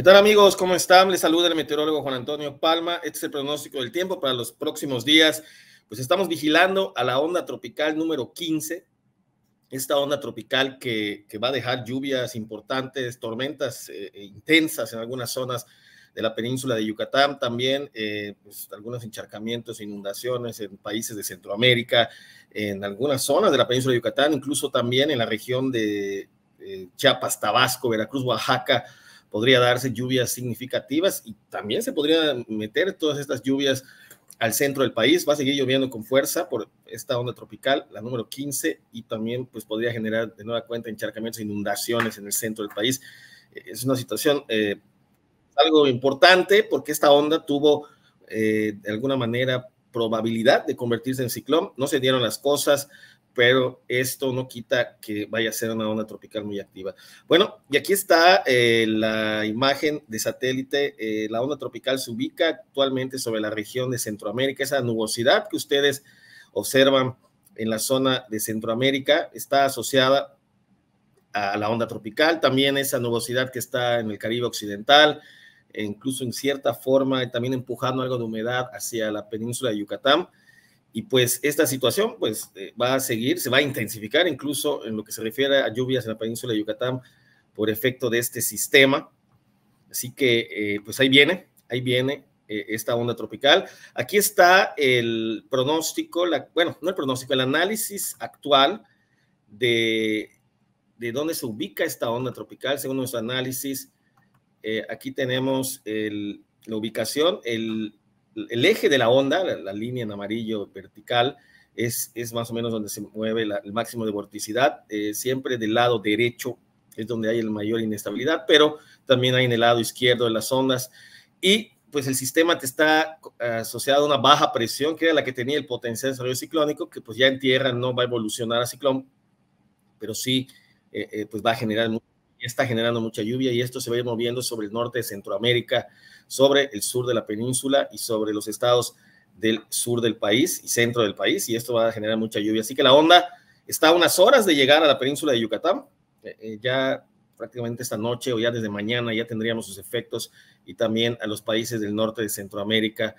¿Qué tal amigos? ¿Cómo están? Les saluda el meteorólogo Juan Antonio Palma. Este es el pronóstico del tiempo para los próximos días. Pues estamos vigilando a la onda tropical número 15, esta onda tropical que, va a dejar lluvias importantes, tormentas eh, eh, intensas en algunas zonas de la península de Yucatán, también eh, pues, algunos encharcamientos, inundaciones en países de Centroamérica, en algunas zonas de la península de Yucatán, incluso también en la región de Chiapas, Tabasco, Veracruz, Oaxaca podría darse lluvias significativas y también se podrían meter todas estas lluvias al centro del país. Va a seguir lloviendo con fuerza por esta onda tropical, la número 15, y también pues, podría generar de nueva cuenta encharcamientos, e inundaciones en el centro del país. Eh, es una situación eh, algo importante porque esta onda tuvo eh, de alguna manera probabilidad de convertirse en ciclón. No se dieron las cosas, pero esto no quita que vaya a ser una onda tropical muy activa. Bueno, y aquí está eh, la imagen de satélite. Eh, la onda tropical se ubica actualmente sobre la región de Centroamérica. Esa nubosidad que ustedes observan en la zona de Centroamérica está asociada a la onda tropical. También esa nubosidad que está en el Caribe Occidental, e incluso en cierta forma, también empujando algo de humedad hacia la península de Yucatán. Y pues esta situación pues eh, va a seguir, se va a intensificar incluso en lo que se refiere a lluvias en la península de Yucatán por efecto de este sistema. Así que eh, pues ahí viene, ahí viene eh, esta onda tropical. Aquí está el pronóstico, la, bueno, no el pronóstico, el análisis actual de, de dónde se ubica esta onda tropical según nuestro análisis. aquí tenemos el, la ubicación, el el eje de la onda, la, línea en amarillo vertical, es, más o menos donde se mueve el máximo de vorticidad, eh, siempre del lado derecho es donde hay la mayor inestabilidad, pero también hay en el lado izquierdo de las ondas y pues el sistema te está eh, asociado a una baja presión, que era la que tenía el potencial de desarrollo ciclónico, que pues ya en tierra no va a evolucionar a ciclón, pero sí eh, pues va a generar mucho está generando mucha lluvia y esto se va a ir moviendo sobre el norte de Centroamérica, sobre el sur de la península y sobre los estados del sur del país y centro del país y esto va a generar mucha lluvia. Así que la onda está a unas horas de llegar a la península de Yucatán. Eh, eh, ya prácticamente esta noche o ya desde mañana ya tendríamos sus efectos y también a los países del norte de Centroamérica.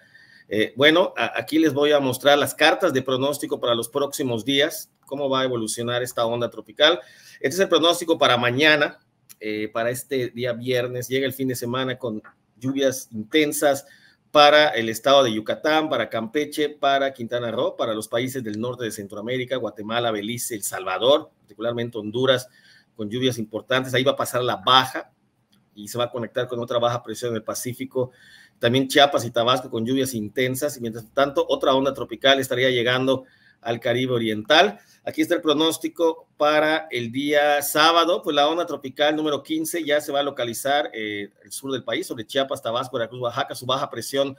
Eh, bueno, aquí les voy a mostrar las cartas de pronóstico para los próximos días, cómo va a evolucionar esta onda tropical. Este es el pronóstico para mañana, eh, para este día viernes. Llega el fin de semana con lluvias intensas para el estado de Yucatán, para Campeche, para Quintana Roo, para los países del norte de Centroamérica, Guatemala, Belice, El Salvador, particularmente Honduras, con lluvias importantes. Ahí va a pasar la baja y se va a conectar con otra baja presión en el Pacífico. También Chiapas y Tabasco con lluvias intensas. Y mientras tanto, otra onda tropical estaría llegando al Caribe Oriental. Aquí está el pronóstico para el día sábado, pues la onda tropical número 15 ya se va a localizar eh, el sur del país, sobre Chiapas, Tabasco, Veracruz, Oaxaca, su baja presión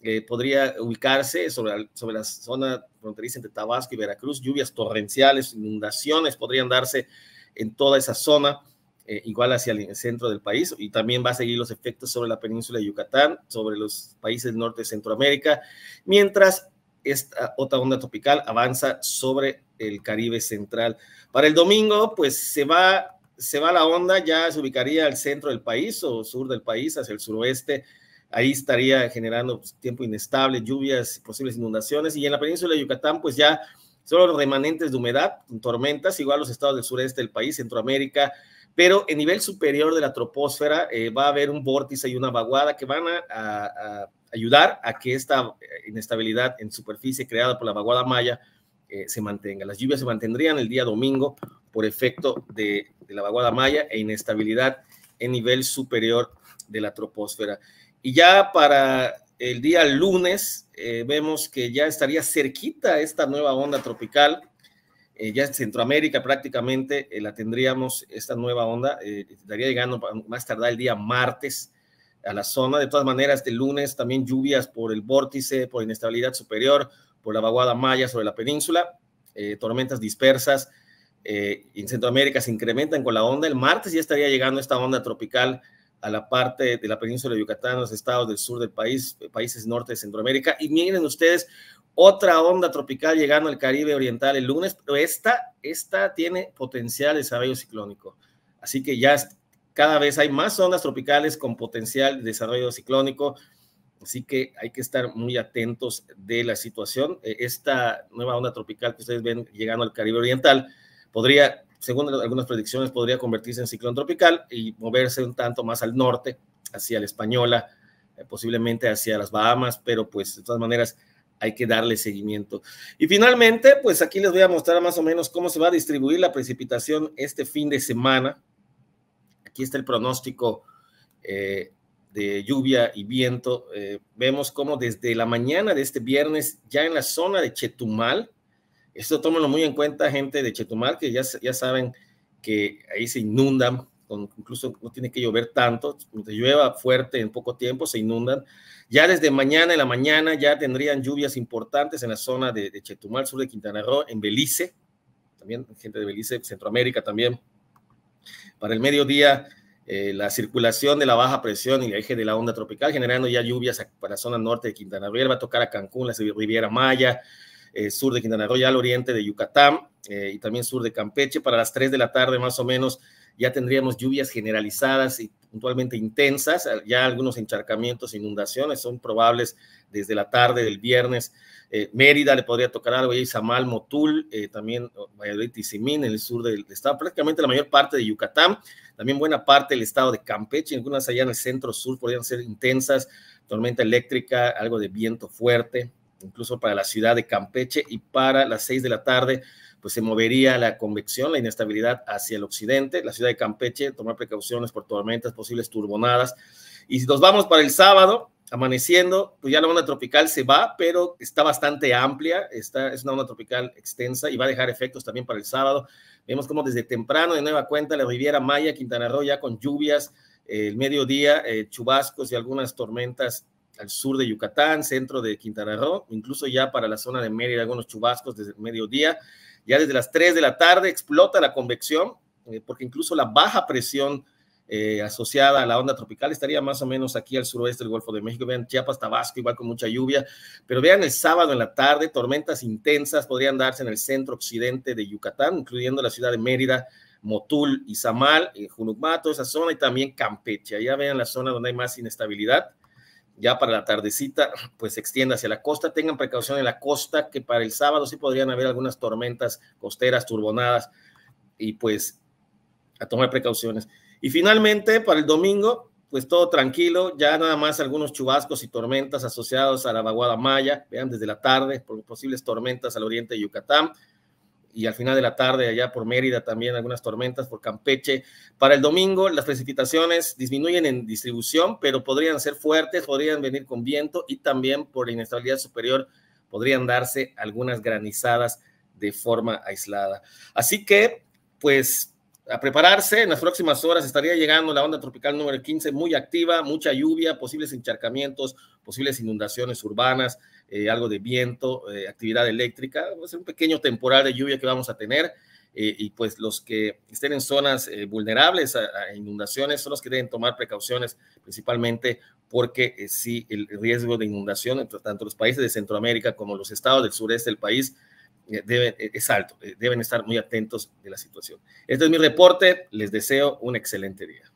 eh, podría ubicarse sobre, la zona fronteriza entre Tabasco y Veracruz, lluvias torrenciales, inundaciones podrían darse en toda esa zona. Eh, igual hacia el centro del país y también va a seguir los efectos sobre la península de Yucatán, sobre los países del norte de Centroamérica, mientras esta otra onda tropical avanza sobre el Caribe central. Para el domingo, pues se va, se va la onda, ya se ubicaría al centro del país o sur del país, hacia el suroeste. Ahí estaría generando pues, tiempo inestable, lluvias, posibles inundaciones. Y en la península de Yucatán, pues ya son los remanentes de humedad, tormentas, igual los estados del sureste del país, Centroamérica, pero en nivel superior de la troposfera eh, va a haber un vórtice y una vaguada que van a ayudar a que esta eh, inestabilidad en superficie creada por la vaguada maya eh, se mantenga. Las lluvias se mantendrían el día domingo por efecto de, la vaguada maya e inestabilidad en nivel superior de la troposfera. Y ya para el día lunes eh, vemos que ya estaría cerquita esta nueva onda tropical. ya en Centroamérica prácticamente la tendríamos, esta nueva onda estaría llegando más tardar el día martes a la zona. De todas maneras, de lunes también lluvias por el vórtice, por inestabilidad superior, por la vaguada maya sobre la península, eh, tormentas dispersas. Eh, en Centroamérica se incrementan con la onda. El martes ya estaría llegando esta onda tropical a la parte de la península de Yucatán, los estados del sur del país, eh, países norte de Centroamérica. Y miren ustedes, otra onda tropical llegando al Caribe Oriental el lunes, pero esta, esta tiene potencial de desarrollo ciclónico. Así que ya cada vez hay más zonas tropicales con potencial de desarrollo ciclónico, así que hay que estar muy atentos de la situación. E, esta nueva onda tropical que ustedes ven llegando al Caribe Oriental podría, según algunas predicciones, podría convertirse en ciclón tropical y moverse un tanto más al norte, hacia la Española, eh, posiblemente hacia las Bahamas, pero pues de todas maneras hay que darle seguimiento. Y finalmente, pues aquí les voy a mostrar más o menos cómo se va a distribuir la precipitación este fin de semana. Aquí está el pronóstico eh, de lluvia y viento. Eh, vemos cómo desde la mañana de este viernes, ya en la zona de Chetumal, esto tómalo muy en cuenta, gente de Chetumal, que ya, ya saben que ahí se inundan, incluso no tiene que llover tanto, Cuando llueva fuerte en poco tiempo, se inundan. Ya desde mañana en la mañana ya tendrían lluvias importantes en la zona de, de Chetumal, sur de Quintana Roo, en Belice, también gente de Belice, Centroamérica también, para el mediodía, eh, la circulación de la baja presión y el eje de la onda tropical generando ya lluvias para la zona norte de Quintana Roo, va a tocar a Cancún, la Riviera Maya, eh, sur de Quintana Roo, al oriente de Yucatán eh, y también sur de Campeche. Para las 3 de la tarde más o menos ya tendríamos lluvias generalizadas y puntualmente intensas, ya algunos encharcamientos, inundaciones son probables desde la tarde del viernes. Eh, Mérida le podría tocar algo, y Motul, eh, también oh, Valladolid y Simín, en el sur del estado, prácticamente la mayor parte de Yucatán, también buena parte del estado de Campeche, algunas allá en el centro sur podrían ser intensas, tormenta eléctrica, algo de viento fuerte, incluso para la ciudad de Campeche y para las 6 de la tarde pues se movería la convección, la inestabilidad hacia el occidente, la ciudad de Campeche, tomar precauciones por tormentas, posibles turbonadas. Y si nos vamos para el sábado, amaneciendo, pues ya la onda tropical se va, pero está bastante amplia, es una onda tropical extensa y va a dejar efectos también para el sábado. Vemos como desde temprano, de nueva cuenta, la Riviera Maya, Quintana Roo, ya con lluvias, el mediodía, eh, chubascos y algunas tormentas al sur de Yucatán, centro de Quintana Roo, incluso ya para la zona de Mérida, algunos chubascos desde el mediodía. Ya desde las 3 de la tarde explota la convección, eh, porque incluso la baja presión eh, asociada a la onda tropical estaría más o menos aquí al suroeste del Golfo de México. Vean Chiapas, Tabasco, igual con mucha lluvia. Pero vean el sábado en la tarde, tormentas intensas podrían darse en el centro occidente de Yucatán, incluyendo la ciudad de Mérida, Motul, y Izamal, eh, Junucmato, esa zona, y también Campeche. Allá vean la zona donde hay más inestabilidad ya para la tardecita, pues se extienda hacia la costa. Tengan precaución en la costa, que para el sábado sí podrían haber algunas tormentas costeras, turbonadas, y pues a tomar precauciones. Y finalmente, para el domingo, pues todo tranquilo, ya nada más algunos chubascos y tormentas asociados a la vaguada maya, vean desde la tarde, posibles tormentas al oriente de Yucatán y al final de la tarde allá por Mérida también algunas tormentas por Campeche. Para el domingo las precipitaciones disminuyen en distribución, pero podrían ser fuertes, podrían venir con viento y también por la inestabilidad superior podrían darse algunas granizadas de forma aislada. Así que, pues a prepararse. En las próximas horas estaría llegando la onda tropical número 15, muy activa, mucha lluvia, posibles encharcamientos, posibles inundaciones urbanas, eh, algo de viento, eh, actividad eléctrica. es un pequeño temporal de lluvia que vamos a tener. Eh, y pues los que estén en zonas vulnerables a, inundaciones son los que deben tomar precauciones, principalmente porque si el riesgo de inundación, entre tanto los países de Centroamérica como los estados del sureste del país, eh, deben, eh, es alto, eh, deben estar muy atentos de la situación. Este es mi reporte, les deseo un excelente día.